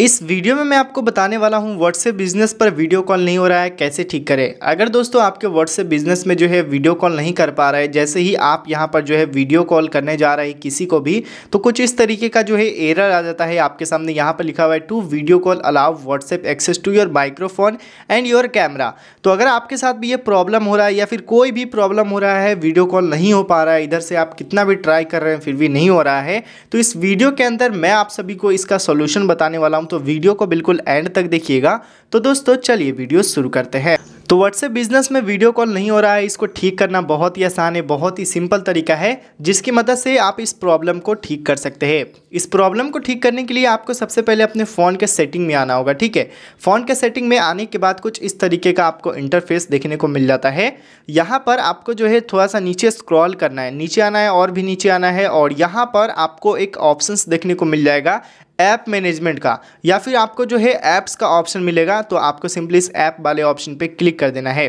इस वीडियो में मैं आपको बताने वाला हूं व्हाट्सएप बिजनेस पर वीडियो कॉल नहीं हो रहा है कैसे ठीक करें अगर दोस्तों आपके व्हाट्सएप बिजनेस में जो है वीडियो कॉल नहीं कर पा रहा है जैसे ही आप यहां पर जो है वीडियो कॉल करने जा रहे हैं किसी को भी तो कुछ इस तरीके का जो है एरर आ जाता है आपके सामने यहाँ पर लिखा हुआ है to video call allow WhatsApp access to your microphone and your camera तो अगर आपके साथ भी ये प्रॉब्लम हो रहा है या फिर कोई भी प्रॉब्लम हो रहा है वीडियो कॉल नहीं हो पा रहा है इधर से आप कितना भी ट्राई कर रहे हैं फिर भी नहीं हो रहा है तो इस वीडियो के अंदर मैं आप सभी को इसका सोल्यूशन बताने वाला हूँ तो वीडियो को बिल्कुल एंड तक देखिएगा तो दोस्तों चलिए वीडियो शुरू करते हैं तो व्हाट्सएप बिजनेस में वीडियो कॉल नहीं हो रहा है इसको ठीक करना बहुत ही आसान है बहुत ही सिंपल तरीका है जिसकी मदद से आप इस प्रॉब्लम को ठीक कर सकते हैं इस प्रॉब्लम को ठीक करने के लिए आपको सबसे पहले अपने फ़ोन के सेटिंग में आना होगा ठीक है फ़ोन के सेटिंग में आने के बाद कुछ इस तरीके का आपको इंटरफेस देखने को मिल जाता है यहाँ पर आपको जो है थोड़ा सा नीचे स्क्रॉल करना है नीचे आना है और भी नीचे आना है और यहाँ पर आपको एक ऑप्शन देखने को मिल जाएगा ऐप मैनेजमेंट का या फिर आपको जो है ऐप्स का ऑप्शन मिलेगा तो आपको सिंपली इस ऐप वाले ऑप्शन पे क्लिक कर देना है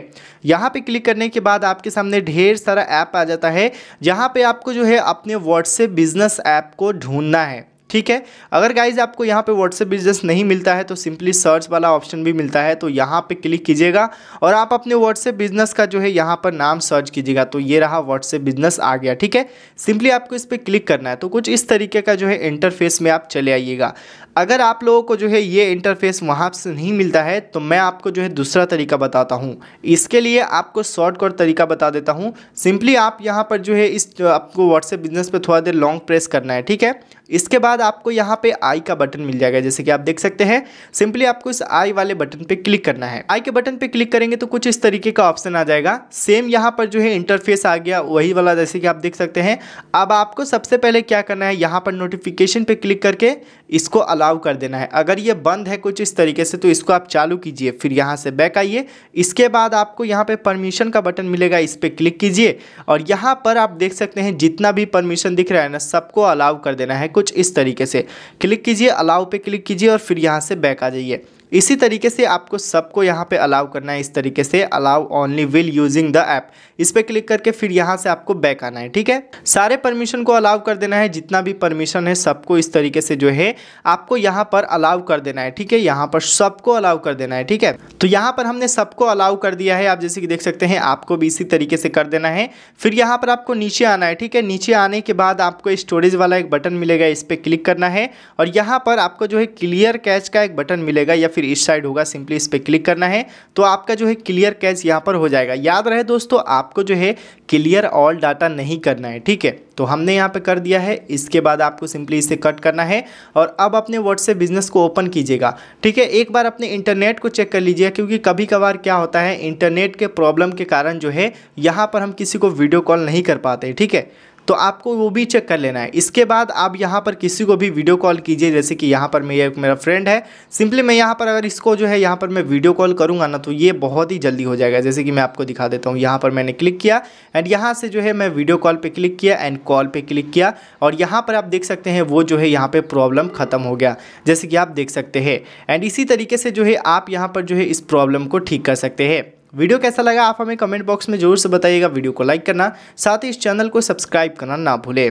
यहाँ पे क्लिक करने के बाद आपके सामने ढेर सारा ऐप आ जाता है जहाँ पे आपको जो है अपने व्हाट्सएप बिजनेस ऐप को ढूंढना है ठीक है अगर गाइज आपको यहाँ पे व्हाट्सएप बिजनेस नहीं मिलता है तो सिंपली सर्च वाला ऑप्शन भी मिलता है तो यहाँ पे क्लिक कीजिएगा और आप अपने व्हाट्सएप बिजनेस का जो है यहाँ पर नाम सर्च कीजिएगा तो ये रहा व्हाट्सएप बिजनेस आ गया ठीक है सिंपली आपको इस पर क्लिक करना है तो कुछ इस तरीके का जो है इंटरफेस में आप चले आइएगा अगर आप लोगों को जो है ये इंटरफेस वहाँ से नहीं मिलता है तो मैं आपको जो है दूसरा तरीका बताता हूँ इसके लिए आपको शॉर्टकट तरीका बता देता हूँ सिंपली आप यहाँ पर जो है इस आपको व्हाट्सएप बिजनेस पर थोड़ा देर लॉन्ग प्रेस करना है ठीक है इसके बाद आपको यहाँ पे आई का बटन मिल जाएगा जैसे कि आप देख सकते हैं सिंपली आपको इस आई वाले बटन पे क्लिक करना है आई के बटन पे क्लिक करेंगे तो कुछ इस तरीके का ऑप्शन आ जाएगा सेम यहाँ पर जो है इंटरफेस आ गया वही वाला जैसे कि आप देख सकते हैं अब आपको सबसे पहले क्या करना है यहाँ पर नोटिफिकेशन पे क्लिक करके इसको अलाउ कर देना है अगर ये बंद है कुछ इस तरीके से तो इसको आप चालू कीजिए फिर यहाँ से बैक आइए इसके बाद आपको यहाँ पे परमिशन का बटन मिलेगा इस पर क्लिक कीजिए और यहाँ पर आप देख सकते हैं जितना भी परमिशन दिख रहा है ना सबको अलाउ कर देना है कुछ कुछ इस तरीके से क्लिक कीजिए अलाउ पे क्लिक कीजिए और फिर यहाँ से बैक आ जाइए इसी तरीके से आपको सबको यहाँ पे अलाउ करना है इस तरीके से allow only while using the app इस पर क्लिक करके फिर यहाँ से आपको बैक आना है ठीक है सारे परमिशन को अलाउ कर देना है जितना भी परमिशन है सबको इस तरीके से जो है आपको यहाँ पर अलाउ कर देना है ठीक है यहाँ पर सबको अलाउ कर देना है ठीक है तो यहाँ पर हमने सबको अलाउ कर दिया है आप जैसे कि देख सकते हैं आपको भी इसी तरीके से कर देना है फिर यहाँ पर आपको नीचे आना है ठीक है नीचे आने के बाद आपको स्टोरेज वाला एक बटन मिलेगा इस पर क्लिक करना है और यहाँ पर आपको जो है क्लियर कैच का एक बटन मिलेगा या फिर फिर इस साइड होगा सिंपली इस पर क्लिक करना है तो आपका जो है क्लियर कैच यहाँ पर हो जाएगा याद रहे दोस्तों आपको जो है क्लियर ऑल डाटा नहीं करना है ठीक है तो हमने यहाँ पे कर दिया है इसके बाद आपको सिंपली इसे कट करना है और अब अपने व्हाट्सएप बिजनेस को ओपन कीजिएगा ठीक है एक बार अपने इंटरनेट को चेक कर लीजिए क्योंकि कभी कभार क्या होता है इंटरनेट के प्रॉब्लम के कारण जो है यहाँ पर हम किसी को वीडियो कॉल नहीं कर पाते ठीक है तो आपको वो भी चेक कर लेना है इसके बाद आप यहाँ पर किसी को भी वीडियो कॉल कीजिए जैसे कि यहाँ पर मेरा मेरा फ्रेंड है सिंपली मैं यहाँ पर अगर इसको जो है यहाँ पर मैं वीडियो कॉल करूँगा ना तो ये बहुत ही जल्दी हो जाएगा जैसे कि मैं आपको दिखा देता हूँ यहाँ पर मैंने क्लिक किया एंड यहाँ से जो है मैं वीडियो कॉल पर क्लिक किया एंड कॉल पर क्लिक किया और यहाँ पर आप देख सकते हैं वो जो है यहाँ पर प्रॉब्लम ख़त्म हो गया जैसे कि आप देख सकते हैं एंड इसी तरीके से जो है आप यहाँ पर जो है इस प्रॉब्लम को ठीक कर सकते हैं वीडियो कैसा लगा आप हमें कमेंट बॉक्स में जरूर से बताइएगा वीडियो को लाइक करना साथ ही इस चैनल को सब्सक्राइब करना ना भूलें